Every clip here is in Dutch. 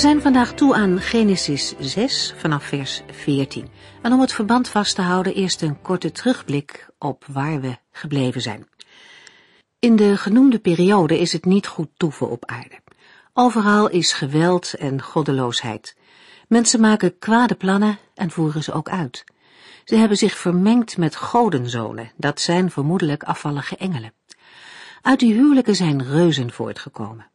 zijn vandaag toe aan Genesis 6 vanaf vers 14. En om het verband vast te houden eerst een korte terugblik op waar we gebleven zijn. In de genoemde periode is het niet goed toeven op aarde. Overal is geweld en goddeloosheid. Mensen maken kwade plannen en voeren ze ook uit. Ze hebben zich vermengd met godenzonen, dat zijn vermoedelijk afvallige engelen. Uit die huwelijken zijn reuzen voortgekomen.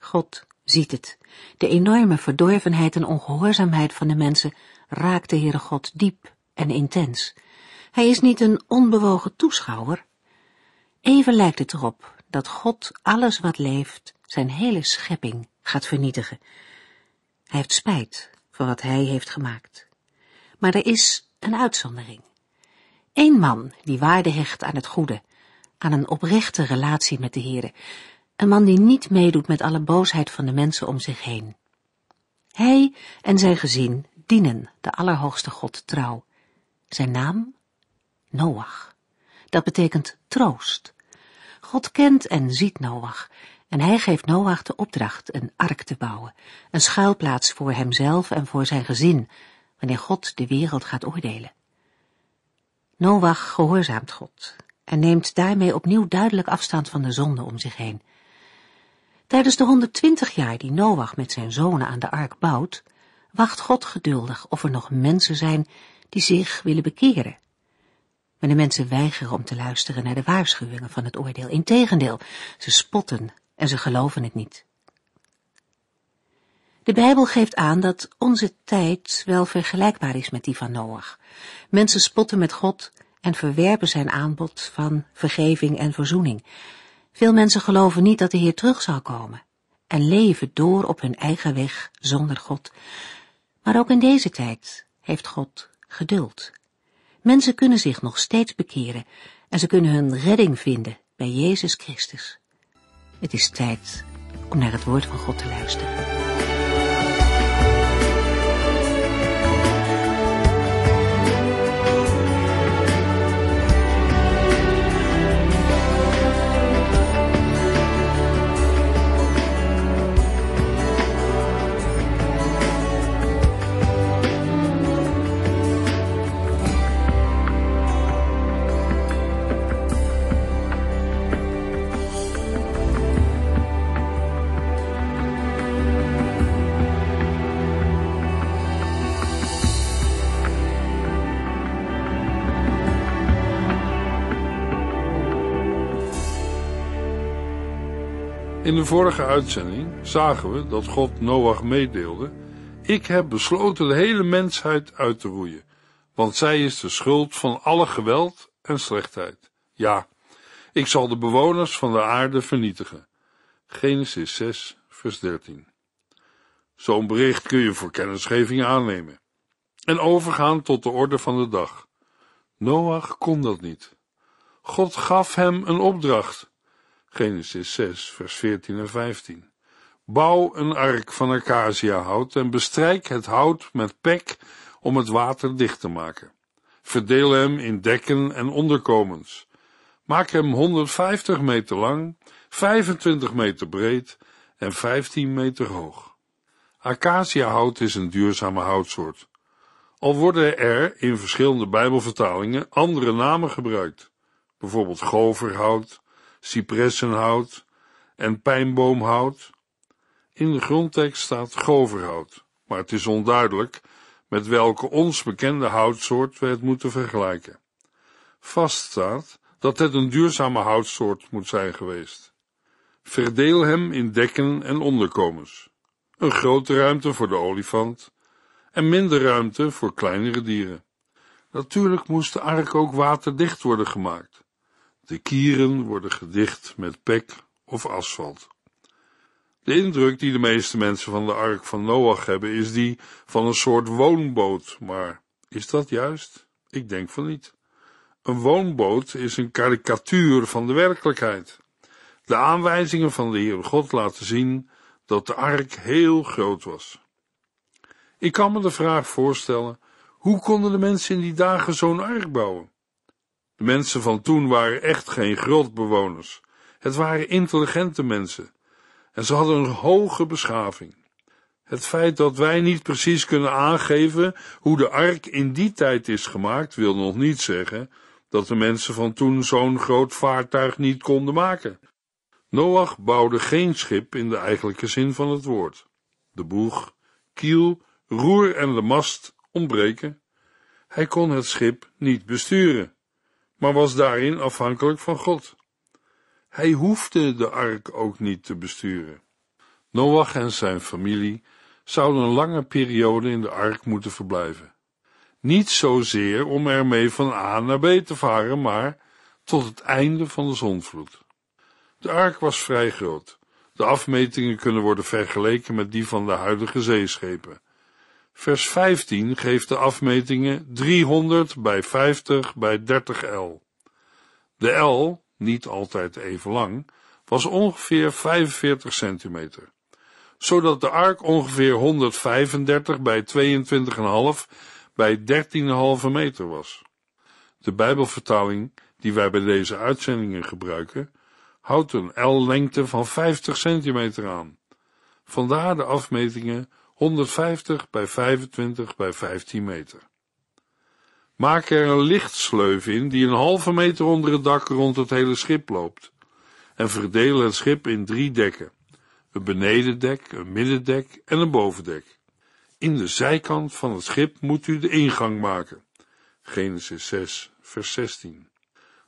God Ziet het, de enorme verdorvenheid en ongehoorzaamheid van de mensen raakt de Heere God diep en intens. Hij is niet een onbewogen toeschouwer. Even lijkt het erop dat God alles wat leeft, zijn hele schepping, gaat vernietigen. Hij heeft spijt van wat hij heeft gemaakt. Maar er is een uitzondering. Eén man die waarde hecht aan het goede, aan een oprechte relatie met de Heere, een man die niet meedoet met alle boosheid van de mensen om zich heen. Hij en zijn gezin dienen de Allerhoogste God trouw. Zijn naam? Noach. Dat betekent troost. God kent en ziet Noach en hij geeft Noach de opdracht een ark te bouwen, een schuilplaats voor hemzelf en voor zijn gezin, wanneer God de wereld gaat oordelen. Noach gehoorzaamt God en neemt daarmee opnieuw duidelijk afstand van de zonde om zich heen. Tijdens de 120 jaar die Noach met zijn zonen aan de ark bouwt, wacht God geduldig of er nog mensen zijn die zich willen bekeren. Maar de mensen weigeren om te luisteren naar de waarschuwingen van het oordeel. Integendeel, ze spotten en ze geloven het niet. De Bijbel geeft aan dat onze tijd wel vergelijkbaar is met die van Noach. Mensen spotten met God en verwerpen zijn aanbod van vergeving en verzoening. Veel mensen geloven niet dat de Heer terug zal komen en leven door op hun eigen weg zonder God. Maar ook in deze tijd heeft God geduld. Mensen kunnen zich nog steeds bekeren en ze kunnen hun redding vinden bij Jezus Christus. Het is tijd om naar het woord van God te luisteren. In de vorige uitzending zagen we dat God Noach meedeelde: Ik heb besloten de hele mensheid uit te roeien, want zij is de schuld van alle geweld en slechtheid. Ja, ik zal de bewoners van de aarde vernietigen. Genesis 6, vers 13. Zo'n bericht kun je voor kennisgeving aannemen en overgaan tot de orde van de dag. Noach kon dat niet. God gaf hem een opdracht Genesis 6, vers 14 en 15. Bouw een ark van acaciahout en bestrijk het hout met pek om het water dicht te maken. Verdeel hem in dekken en onderkomens. Maak hem 150 meter lang, 25 meter breed en 15 meter hoog. Acaciahout is een duurzame houtsoort. Al worden er in verschillende Bijbelvertalingen andere namen gebruikt, bijvoorbeeld goverhout, cipressenhout en pijnboomhout. In de grondtekst staat goverhout, maar het is onduidelijk met welke ons bekende houtsoort we het moeten vergelijken. Vast staat dat het een duurzame houtsoort moet zijn geweest. Verdeel hem in dekken en onderkomens. Een grote ruimte voor de olifant en minder ruimte voor kleinere dieren. Natuurlijk moest de ark ook waterdicht worden gemaakt. De kieren worden gedicht met pek of asfalt. De indruk die de meeste mensen van de ark van Noach hebben is die van een soort woonboot, maar is dat juist? Ik denk van niet. Een woonboot is een karikatuur van de werkelijkheid. De aanwijzingen van de Heere God laten zien dat de ark heel groot was. Ik kan me de vraag voorstellen: hoe konden de mensen in die dagen zo'n ark bouwen? De mensen van toen waren echt geen grootbewoners. Het waren intelligente mensen. En ze hadden een hoge beschaving. Het feit dat wij niet precies kunnen aangeven hoe de ark in die tijd is gemaakt, wil nog niet zeggen dat de mensen van toen zo'n groot vaartuig niet konden maken. Noach bouwde geen schip in de eigenlijke zin van het woord. De boeg, kiel, roer en de mast ontbreken. Hij kon het schip niet besturen maar was daarin afhankelijk van God. Hij hoefde de ark ook niet te besturen. Noach en zijn familie zouden een lange periode in de ark moeten verblijven. Niet zozeer om ermee van A naar B te varen, maar tot het einde van de zonvloed. De ark was vrij groot. De afmetingen kunnen worden vergeleken met die van de huidige zeeschepen. Vers 15 geeft de afmetingen 300 bij 50 bij 30 L. De L, niet altijd even lang, was ongeveer 45 centimeter, zodat de ark ongeveer 135 bij 22,5 bij 13,5 meter was. De Bijbelvertaling die wij bij deze uitzendingen gebruiken, houdt een L-lengte van 50 centimeter aan. Vandaar de afmetingen 150 bij 25 bij 15 meter. Maak er een lichtsleuf in die een halve meter onder het dak rond het hele schip loopt en verdeel het schip in drie dekken, een benedendek, een middendek en een bovendek. In de zijkant van het schip moet u de ingang maken. Genesis 6, vers 16.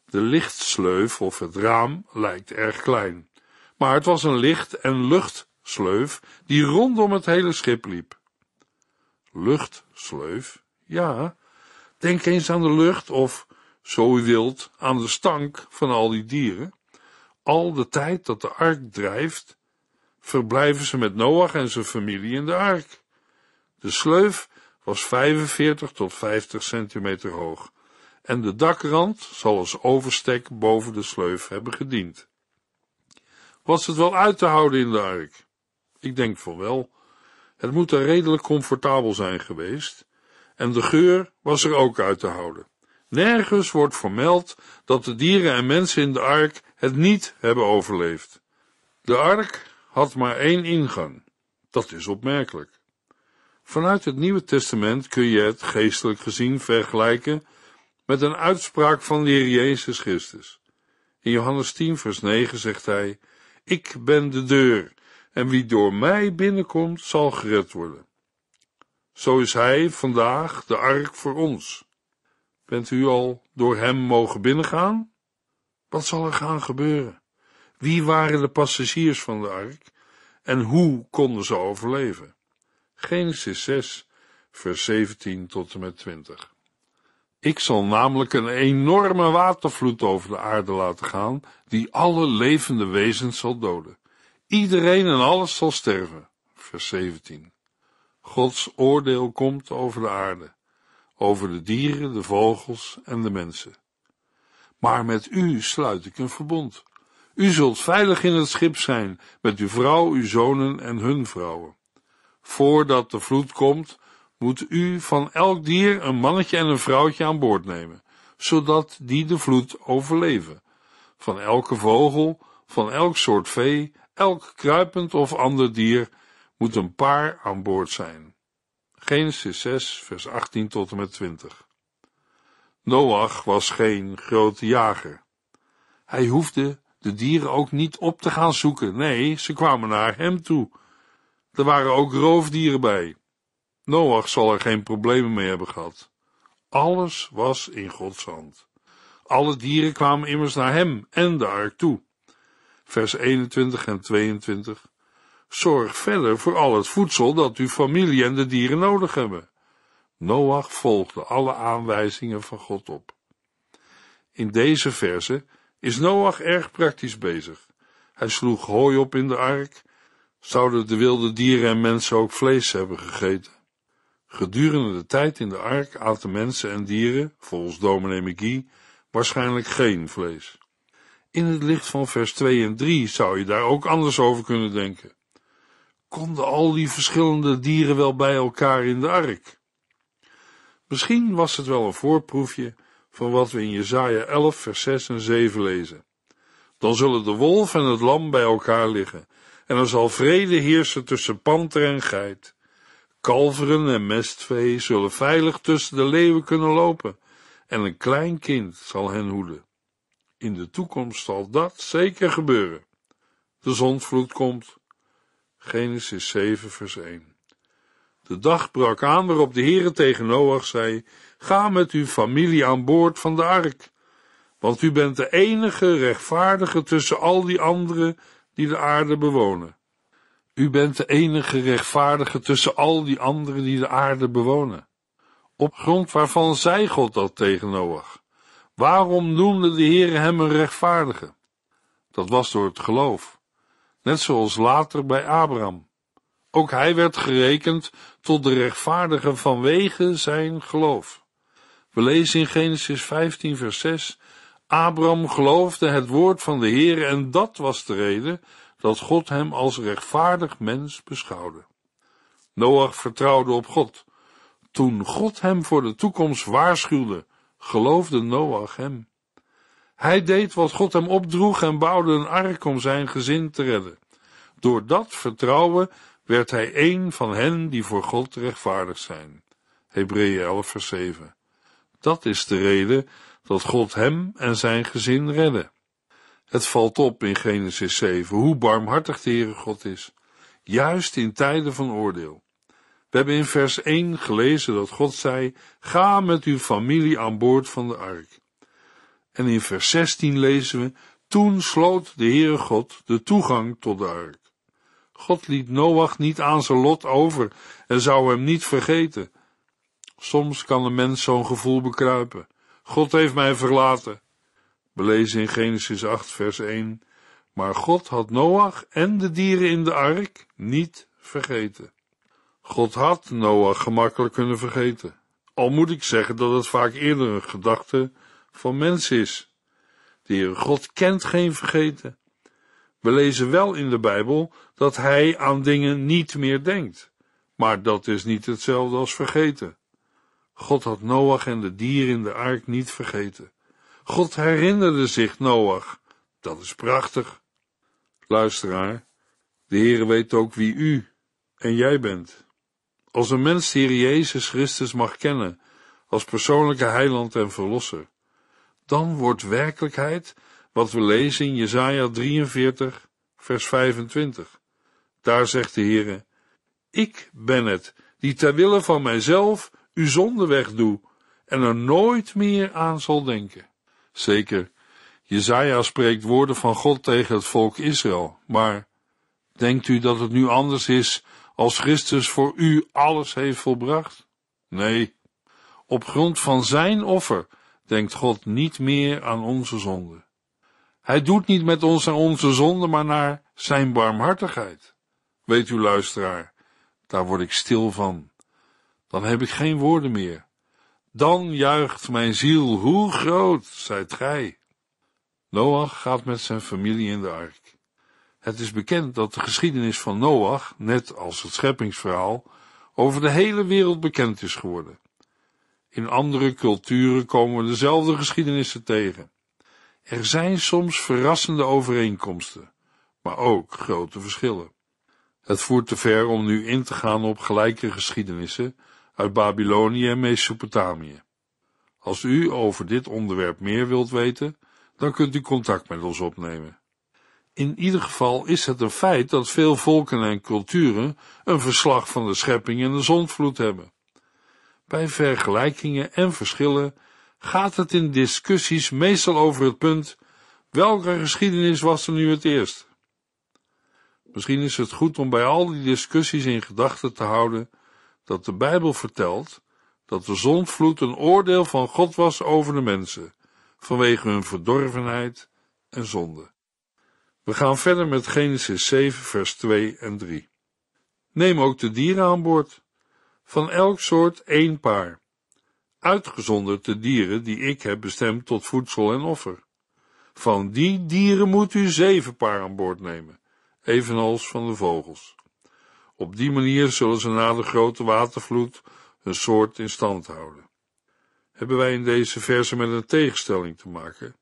De lichtsleuf of het raam lijkt erg klein, maar het was een licht- en lucht sleuf, die rondom het hele schip liep. Lucht sleuf, ja, denk eens aan de lucht of, zo u wilt, aan de stank van al die dieren. Al de tijd dat de ark drijft, verblijven ze met Noach en zijn familie in de ark. De sleuf was 45 tot 50 centimeter hoog en de dakrand zal als overstek boven de sleuf hebben gediend. Was het wel uit te houden in de ark? Ik denk van wel. Het moet er redelijk comfortabel zijn geweest. En de geur was er ook uit te houden. Nergens wordt vermeld dat de dieren en mensen in de ark het niet hebben overleefd. De ark had maar één ingang. Dat is opmerkelijk. Vanuit het Nieuwe Testament kun je het geestelijk gezien vergelijken met een uitspraak van de Heer Jezus Christus. In Johannes 10, vers 9 zegt hij: Ik ben de deur en wie door mij binnenkomt, zal gered worden. Zo is Hij vandaag de ark voor ons. Bent u al door Hem mogen binnengaan? Wat zal er gaan gebeuren? Wie waren de passagiers van de ark en hoe konden ze overleven? Genesis 6, vers 17 tot en met 20. Ik zal namelijk een enorme watervloed over de aarde laten gaan, die alle levende wezens zal doden. Iedereen en alles zal sterven. Vers 17. Gods oordeel komt over de aarde, over de dieren, de vogels en de mensen. Maar met u sluit ik een verbond. U zult veilig in het schip zijn, met uw vrouw, uw zonen en hun vrouwen. Voordat de vloed komt, moet u van elk dier een mannetje en een vrouwtje aan boord nemen, zodat die de vloed overleven. Van elke vogel, van elk soort vee Elk kruipend of ander dier moet een paar aan boord zijn. Genesis 6, vers 18 tot en met 20. Noach was geen grote jager. Hij hoefde de dieren ook niet op te gaan zoeken. Nee, ze kwamen naar hem toe. Er waren ook roofdieren bij. Noach zal er geen problemen mee hebben gehad. Alles was in Gods hand. Alle dieren kwamen immers naar hem en de ark toe vers 21 en 22. Zorg verder voor al het voedsel dat uw familie en de dieren nodig hebben. Noach volgde alle aanwijzingen van God op. In deze verse is Noach erg praktisch bezig. Hij sloeg hooi op in de ark. Zouden de wilde dieren en mensen ook vlees hebben gegeten? Gedurende de tijd in de ark aten mensen en dieren, volgens dominee McGee, waarschijnlijk geen vlees. In het licht van vers 2 en 3 zou je daar ook anders over kunnen denken. Konden al die verschillende dieren wel bij elkaar in de ark? Misschien was het wel een voorproefje van wat we in Jesaja 11 vers 6 en 7 lezen. Dan zullen de wolf en het lam bij elkaar liggen, en er zal vrede heersen tussen panter en geit. Kalveren en mestvee zullen veilig tussen de leeuwen kunnen lopen, en een klein kind zal hen hoeden. In de toekomst zal dat zeker gebeuren. De zondvloed komt. Genesis 7, vers 1. De dag brak aan waarop de Heere tegen Noach zei: Ga met uw familie aan boord van de ark, want u bent de enige rechtvaardige tussen al die anderen die de aarde bewonen. U bent de enige rechtvaardige tussen al die anderen die de aarde bewonen. Op grond waarvan zei God dat tegen Noach? Waarom noemde de Heer hem een rechtvaardige? Dat was door het geloof, net zoals later bij Abraham. Ook hij werd gerekend tot de rechtvaardige vanwege zijn geloof. We lezen in Genesis 15, vers 6: Abraham geloofde het woord van de Heer en dat was de reden dat God hem als rechtvaardig mens beschouwde. Noach vertrouwde op God. Toen God hem voor de toekomst waarschuwde geloofde Noach hem. Hij deed wat God hem opdroeg en bouwde een ark om zijn gezin te redden. Door dat vertrouwen werd hij een van hen die voor God rechtvaardig zijn. Hebreeën 11 vers 7. Dat is de reden dat God hem en zijn gezin redde. Het valt op in Genesis 7 hoe barmhartig de Heere God is, juist in tijden van oordeel. We hebben in vers 1 gelezen dat God zei: Ga met uw familie aan boord van de ark. En in vers 16 lezen we: Toen sloot de Heere God de toegang tot de ark. God liet Noach niet aan zijn lot over en zou hem niet vergeten. Soms kan een mens zo'n gevoel bekruipen. God heeft mij verlaten. We lezen in Genesis 8, vers 1. Maar God had Noach en de dieren in de ark niet vergeten. God had Noach gemakkelijk kunnen vergeten. Al moet ik zeggen dat het vaak eerder een gedachte van mens is. De God kent geen vergeten. We lezen wel in de Bijbel dat hij aan dingen niet meer denkt, maar dat is niet hetzelfde als vergeten. God had Noach en de dieren in de ark niet vergeten. God herinnerde zich Noach. Dat is prachtig. Luisteraar, de Heer weet ook wie u en jij bent. Als een mens de Heer Jezus Christus mag kennen als persoonlijke heiland en verlosser, dan wordt werkelijkheid wat we lezen in Jesaja 43, vers 25. Daar zegt de Heer: ik ben het, die ter wille van mijzelf uw zonde wegdoe en er nooit meer aan zal denken. Zeker, Jezaja spreekt woorden van God tegen het volk Israël, maar denkt u dat het nu anders is als Christus voor u alles heeft volbracht? Nee, op grond van zijn offer denkt God niet meer aan onze zonde. Hij doet niet met ons aan onze zonde, maar naar zijn barmhartigheid. Weet u, luisteraar, daar word ik stil van. Dan heb ik geen woorden meer. Dan juicht mijn ziel, hoe groot zijt gij? Noach gaat met zijn familie in de ark. Het is bekend dat de geschiedenis van Noach, net als het scheppingsverhaal, over de hele wereld bekend is geworden. In andere culturen komen we dezelfde geschiedenissen tegen. Er zijn soms verrassende overeenkomsten, maar ook grote verschillen. Het voert te ver om nu in te gaan op gelijke geschiedenissen uit Babylonië en Mesopotamië. Als u over dit onderwerp meer wilt weten, dan kunt u contact met ons opnemen. In ieder geval is het een feit dat veel volken en culturen een verslag van de schepping en de zondvloed hebben. Bij vergelijkingen en verschillen gaat het in discussies meestal over het punt: welke geschiedenis was er nu het eerst? Misschien is het goed om bij al die discussies in gedachten te houden dat de Bijbel vertelt dat de zondvloed een oordeel van God was over de mensen, vanwege hun verdorvenheid en zonde. We gaan verder met Genesis 7, vers 2 en 3. Neem ook de dieren aan boord, van elk soort één paar, uitgezonderd de dieren die ik heb bestemd tot voedsel en offer. Van die dieren moet u zeven paar aan boord nemen, evenals van de vogels. Op die manier zullen ze na de grote watervloed hun soort in stand houden. Hebben wij in deze verse met een tegenstelling te maken?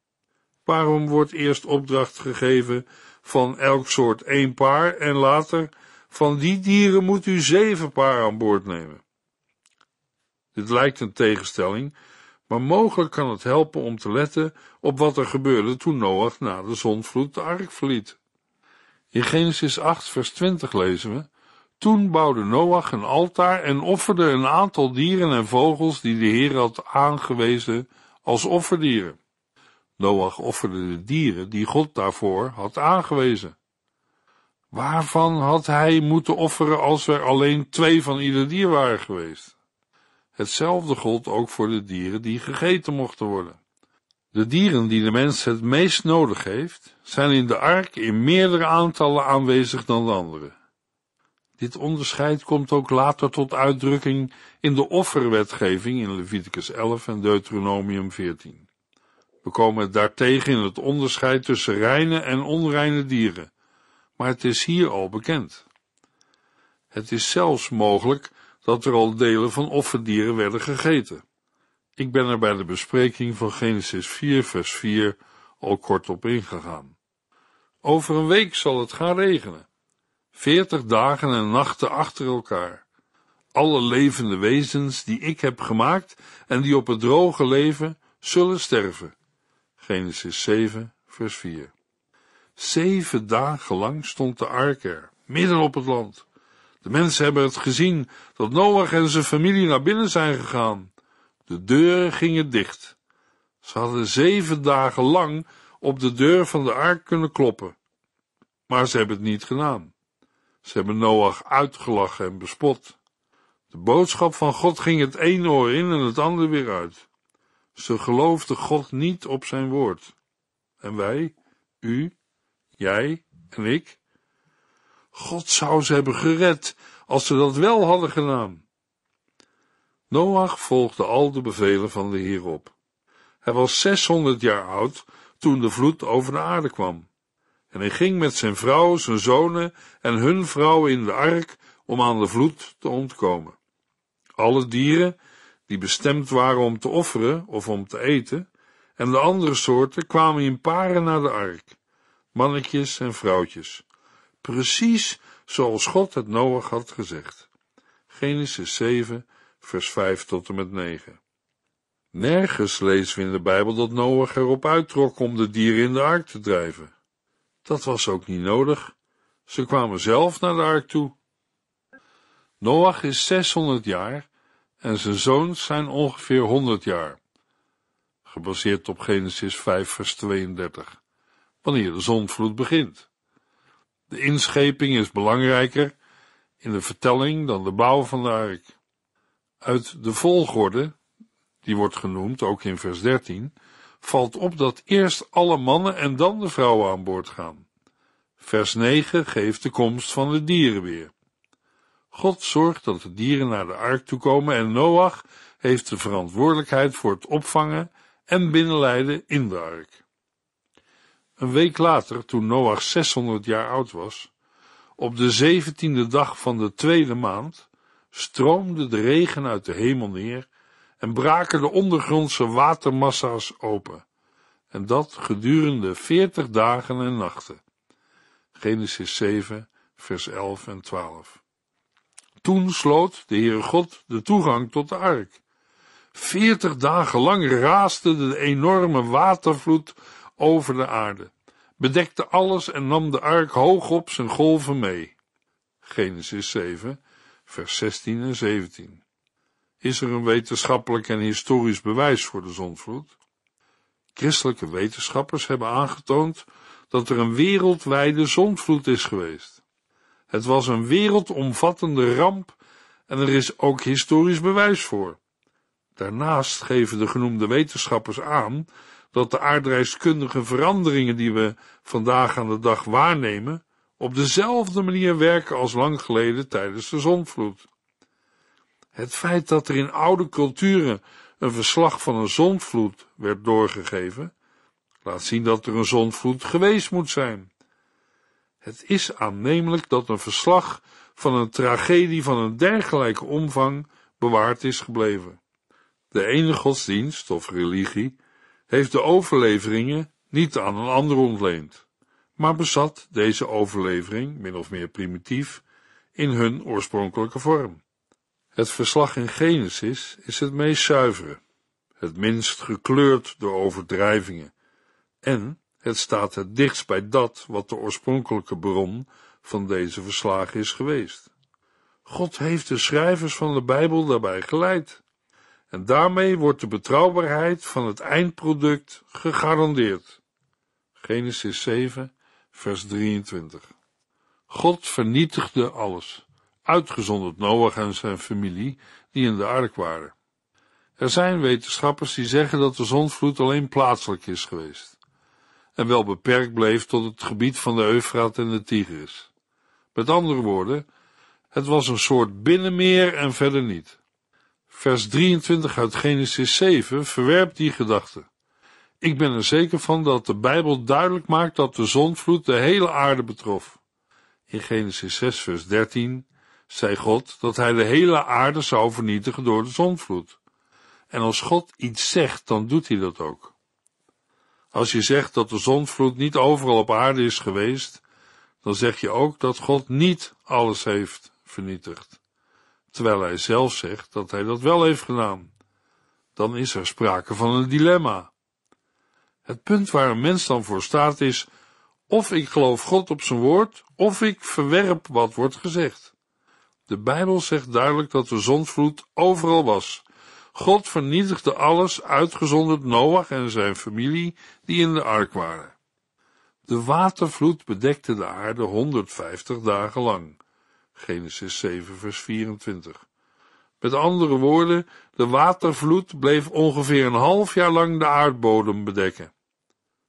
Waarom wordt eerst opdracht gegeven van elk soort één paar en later van die dieren moet u zeven paar aan boord nemen? Dit lijkt een tegenstelling, maar mogelijk kan het helpen om te letten op wat er gebeurde toen Noach na de zondvloed de ark verliet. In Genesis 8, vers 20 lezen we: Toen bouwde Noach een altaar en offerde een aantal dieren en vogels die de Heer had aangewezen als offerdieren. Noach offerde de dieren die God daarvoor had aangewezen. Waarvan had hij moeten offeren als er alleen twee van ieder dier waren geweest? Hetzelfde gold ook voor de dieren die gegeten mochten worden. De dieren die de mens het meest nodig heeft, zijn in de ark in meerdere aantallen aanwezig dan de andere. Dit onderscheid komt ook later tot uitdrukking in de offerwetgeving in Leviticus 11 en Deuteronomium 14. We komen daartegen in het onderscheid tussen reine en onreine dieren, maar het is hier al bekend. Het is zelfs mogelijk dat er al delen van offerdieren werden gegeten. Ik ben er bij de bespreking van Genesis 4, vers 4 al kort op ingegaan. Over een week zal het gaan regenen. Veertig dagen en nachten achter elkaar. Alle levende wezens die ik heb gemaakt en die op het droge leven, zullen sterven. Genesis 7, vers 4. Zeven dagen lang stond de ark er, midden op het land. De mensen hebben het gezien dat Noach en zijn familie naar binnen zijn gegaan. De deuren gingen dicht. Ze hadden zeven dagen lang op de deur van de ark kunnen kloppen. Maar ze hebben het niet gedaan. Ze hebben Noach uitgelachen en bespot. De boodschap van God ging het ene oor in en het andere weer uit. Ze geloofden God niet op zijn woord. En wij, u, jij en ik? God zou ze hebben gered als ze dat wel hadden gedaan. Noach volgde al de bevelen van de Heer op. Hij was 600 jaar oud toen de vloed over de aarde kwam. En hij ging met zijn vrouw, zijn zonen en hun vrouwen in de ark om aan de vloed te ontkomen. Alle dieren die bestemd waren om te offeren of om te eten, en de andere soorten kwamen in paren naar de ark, mannetjes en vrouwtjes, precies zoals God het Noach had gezegd. Genesis 7, vers 5 tot en met 9. Nergens lezen we in de Bijbel dat Noach erop uittrok om de dieren in de ark te drijven. Dat was ook niet nodig. Ze kwamen zelf naar de ark toe. Noach is 600 jaar en zijn zoons zijn ongeveer 100 jaar, gebaseerd op Genesis 5 vers 32, wanneer de zonvloed begint. De inscheping is belangrijker in de vertelling dan de bouw van de ark. Uit de volgorde, die wordt genoemd ook in vers 13, valt op dat eerst alle mannen en dan de vrouwen aan boord gaan. Vers 9 geeft de komst van de dieren weer. God zorgt dat de dieren naar de ark toe komen en Noach heeft de verantwoordelijkheid voor het opvangen en binnenleiden in de ark. Een week later, toen Noach 600 jaar oud was, op de zeventiende dag van de tweede maand, stroomde de regen uit de hemel neer en braken de ondergrondse watermassa's open, en dat gedurende veertig dagen en nachten. Genesis 7, vers 11 en 12. Toen sloot de Heere God de toegang tot de ark. Veertig dagen lang raasde de enorme watervloed over de aarde, bedekte alles en nam de ark hoog op zijn golven mee. Genesis 7, vers 16 en 17. Is er een wetenschappelijk en historisch bewijs voor de zondvloed? Christelijke wetenschappers hebben aangetoond dat er een wereldwijde zondvloed is geweest. Het was een wereldomvattende ramp en er is ook historisch bewijs voor. Daarnaast geven de genoemde wetenschappers aan dat de aardrijkskundige veranderingen die we vandaag aan de dag waarnemen, op dezelfde manier werken als lang geleden tijdens de zonvloed. Het feit dat er in oude culturen een verslag van een zonvloed werd doorgegeven, laat zien dat er een zonvloed geweest moet zijn. Het is aannemelijk dat een verslag van een tragedie van een dergelijke omvang bewaard is gebleven. De ene godsdienst of religie heeft de overleveringen niet aan een ander ontleend, maar bezat deze overlevering, min of meer primitief, in hun oorspronkelijke vorm. Het verslag in Genesis is het meest zuivere, het minst gekleurd door overdrijvingen en het staat het dichtst bij dat wat de oorspronkelijke bron van deze verslagen is geweest. God heeft de schrijvers van de Bijbel daarbij geleid. En daarmee wordt de betrouwbaarheid van het eindproduct gegarandeerd. Genesis 7, vers 23. God vernietigde alles, uitgezonderd Noach en zijn familie, die in de ark waren. Er zijn wetenschappers die zeggen dat de zondvloed alleen plaatselijk is geweest en wel beperkt bleef tot het gebied van de Eufraat en de Tigris. Met andere woorden, het was een soort binnenmeer en verder niet. Vers 23 uit Genesis 7 verwerpt die gedachte. Ik ben er zeker van dat de Bijbel duidelijk maakt dat de zonvloed de hele aarde betrof. In Genesis 6, vers 13 zei God dat hij de hele aarde zou vernietigen door de zonvloed. En als God iets zegt, dan doet hij dat ook. Als je zegt dat de zondvloed niet overal op aarde is geweest, dan zeg je ook dat God niet alles heeft vernietigd, terwijl hij zelf zegt dat hij dat wel heeft gedaan. Dan is er sprake van een dilemma. Het punt waar een mens dan voor staat is: of ik geloof God op zijn woord, of ik verwerp wat wordt gezegd. De Bijbel zegt duidelijk dat de zondvloed overal was God vernietigde alles, uitgezonderd Noach en zijn familie, die in de ark waren. De watervloed bedekte de aarde 150 dagen lang. Genesis 7, vers 24. Met andere woorden, de watervloed bleef ongeveer een half jaar lang de aardbodem bedekken.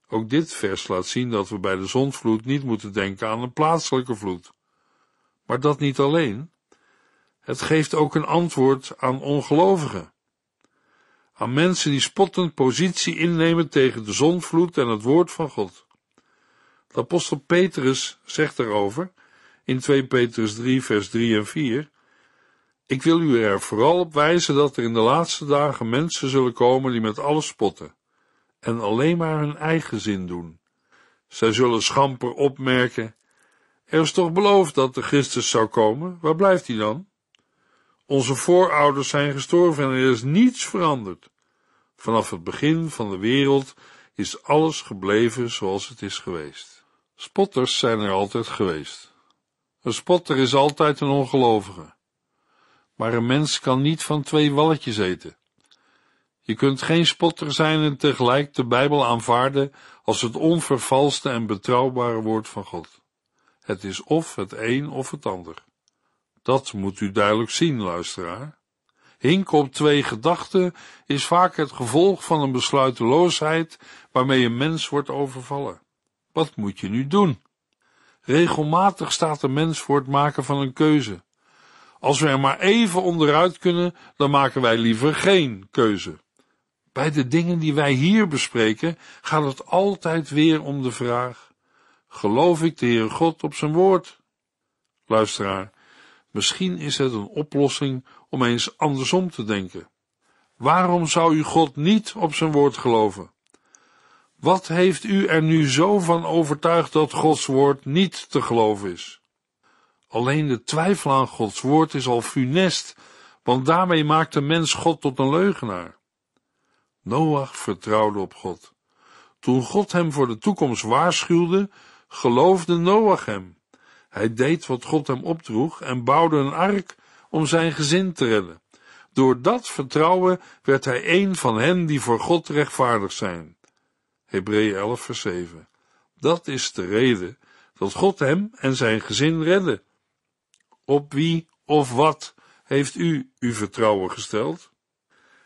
Ook dit vers laat zien dat we bij de zondvloed niet moeten denken aan een plaatselijke vloed. Maar dat niet alleen. Het geeft ook een antwoord aan ongelovigen aan mensen die spottend positie innemen tegen de zonvloed en het woord van God. De apostel Petrus zegt daarover in 2 Petrus 3, vers 3 en 4: Ik wil u er vooral op wijzen dat er in de laatste dagen mensen zullen komen die met alles spotten en alleen maar hun eigen zin doen. Zij zullen schamper opmerken: Er is toch beloofd dat de Christus zou komen, waar blijft hij dan? Onze voorouders zijn gestorven en er is niets veranderd. Vanaf het begin van de wereld is alles gebleven zoals het is geweest. Spotters zijn er altijd geweest. Een spotter is altijd een ongelovige. Maar een mens kan niet van twee walletjes eten. Je kunt geen spotter zijn en tegelijk de Bijbel aanvaarden als het onvervalste en betrouwbare woord van God. Het is of het een of het ander. Dat moet u duidelijk zien, luisteraar. Hink op twee gedachten is vaak het gevolg van een besluiteloosheid waarmee een mens wordt overvallen. Wat moet je nu doen? Regelmatig staat een mens voor het maken van een keuze. Als we er maar even onderuit kunnen, dan maken wij liever geen keuze. Bij de dingen die wij hier bespreken, gaat het altijd weer om de vraag: geloof ik de Heer God op zijn woord? Luisteraar, Misschien is het een oplossing om eens andersom te denken. Waarom zou u God niet op zijn woord geloven? Wat heeft u er nu zo van overtuigd dat Gods woord niet te geloven is? Alleen de twijfel aan Gods woord is al funest, want daarmee maakt de mens God tot een leugenaar. Noach vertrouwde op God. Toen God hem voor de toekomst waarschuwde, geloofde Noach hem. Hij deed wat God hem opdroeg en bouwde een ark om zijn gezin te redden. Door dat vertrouwen werd hij een van hen die voor God rechtvaardig zijn. Hebreeën 11 vers 7. Dat is de reden dat God hem en zijn gezin redde. Op wie of wat heeft u uw vertrouwen gesteld?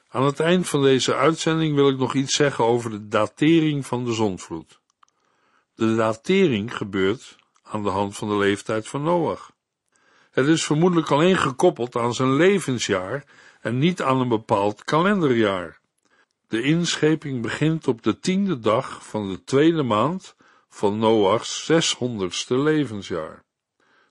Aan het eind van deze uitzending wil ik nog iets zeggen over de datering van de zondvloed. De datering gebeurt aan de hand van de leeftijd van Noach. Het is vermoedelijk alleen gekoppeld aan zijn levensjaar en niet aan een bepaald kalenderjaar. De inscheping begint op de tiende dag van de tweede maand van Noachs zeshonderdste levensjaar.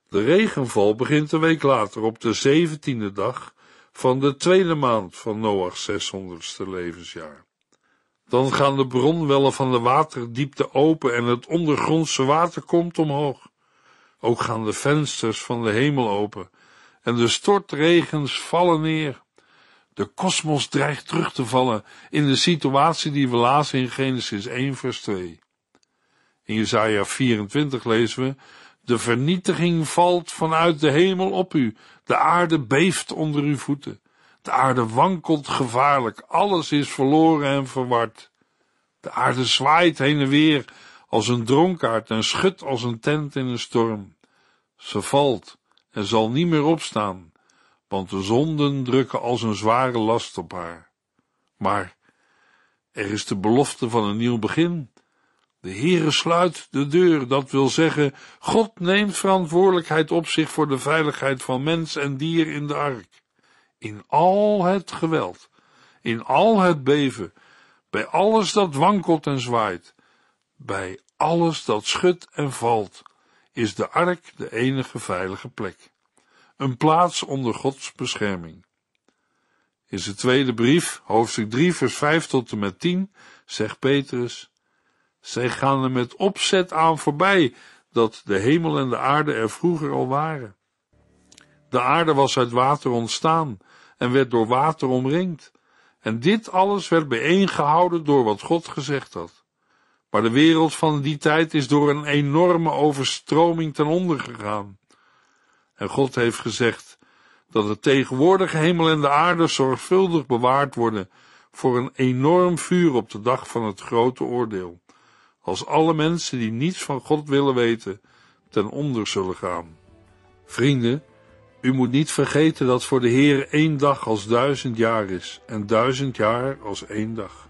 De regenval begint een week later op de zeventiende dag van de tweede maand van Noachs zeshonderdste levensjaar. Dan gaan de bronwellen van de waterdiepte open en het ondergrondse water komt omhoog. Ook gaan de vensters van de hemel open en de stortregens vallen neer. De kosmos dreigt terug te vallen in de situatie die we lazen in Genesis 1 vers 2. In Jesaja 24 lezen we, de vernietiging valt vanuit de hemel op u, de aarde beeft onder uw voeten. De aarde wankelt gevaarlijk, alles is verloren en verward. De aarde zwaait heen en weer als een dronkaard en schudt als een tent in een storm. Ze valt en zal niet meer opstaan, want de zonden drukken als een zware last op haar. Maar er is de belofte van een nieuw begin. De Heere sluit de deur, dat wil zeggen, God neemt verantwoordelijkheid op zich voor de veiligheid van mens en dier in de ark in al het geweld, in al het beven, bij alles dat wankelt en zwaait, bij alles dat schudt en valt, is de ark de enige veilige plek, een plaats onder Gods bescherming. In zijn tweede brief, hoofdstuk 3, vers 5 tot en met 10, zegt Petrus: Zij gaan er met opzet aan voorbij dat de hemel en de aarde er vroeger al waren. De aarde was uit water ontstaan en werd door water omringd. En dit alles werd bijeengehouden door wat God gezegd had. Maar de wereld van die tijd is door een enorme overstroming ten onder gegaan. En God heeft gezegd dat het tegenwoordige hemel en de aarde zorgvuldig bewaard worden voor een enorm vuur op de dag van het grote oordeel, als alle mensen die niets van God willen weten ten onder zullen gaan. Vrienden, u moet niet vergeten dat voor de Heer één dag als duizend jaar is en duizend jaar als één dag.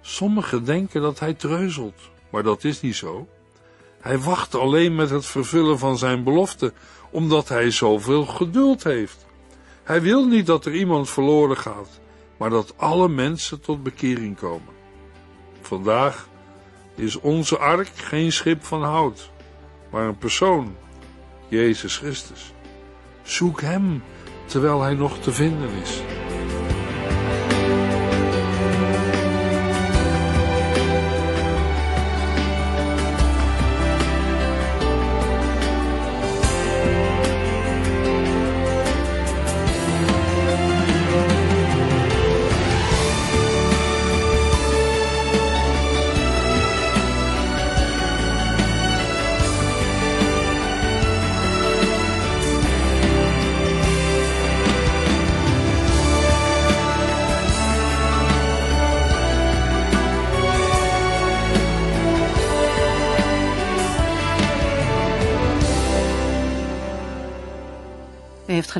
Sommigen denken dat hij treuzelt, maar dat is niet zo. Hij wacht alleen met het vervullen van zijn belofte, omdat hij zoveel geduld heeft. Hij wil niet dat er iemand verloren gaat, maar dat alle mensen tot bekering komen. Vandaag is onze ark geen schip van hout, maar een persoon, Jezus Christus. Zoek hem terwijl hij nog te vinden is.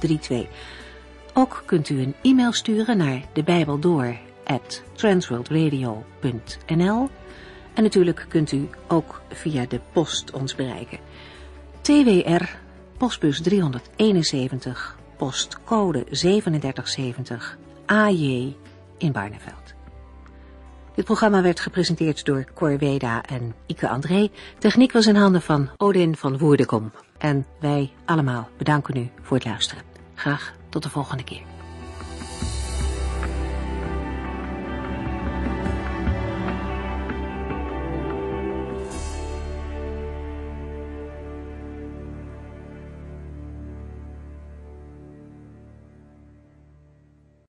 3:2. Ook kunt u een e-mail sturen naar de Bijbel at transworldradio.nl en natuurlijk kunt u ook via de post ons bereiken. TWR, postbus 371, postcode 3770, AJ in Barneveld. Dit programma werd gepresenteerd door Cor Weda en Ike André. Techniek was in handen van Odin van Woerdekom. En wij allemaal bedanken u voor het luisteren. Graag tot de volgende keer.